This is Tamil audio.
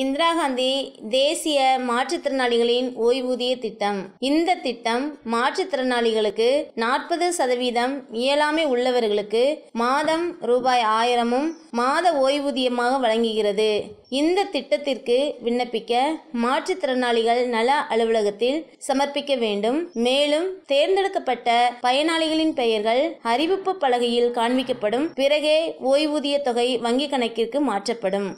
இந்திரா காந்தி தேசிய மாற்றுத்திறனாளிகளின் ஓய்வூதிய திட்டம் இந்த திட்டம் மாற்றுத்திறனாளிகளுக்கு நாற்பது சதவீதம் இயலாமை உள்ளவர்களுக்கு மாதம் ரூபாய் ஆயிரமும் மாத ஓய்வூதியமாக வழங்குகிறது இந்த திட்டத்திற்கு விண்ணப்பிக்க மாற்றுத்திறனாளிகள் நல அலுவலகத்தில் சமர்ப்பிக்க வேண்டும் மேலும் தேர்ந்தெடுக்கப்பட்ட பயனாளிகளின் பெயர்கள் அறிவிப்பு பலகையில் காண்பிக்கப்படும் பிறகே ஓய்வூதிய தொகை வங்கிக் கணக்கிற்கு மாற்றப்படும்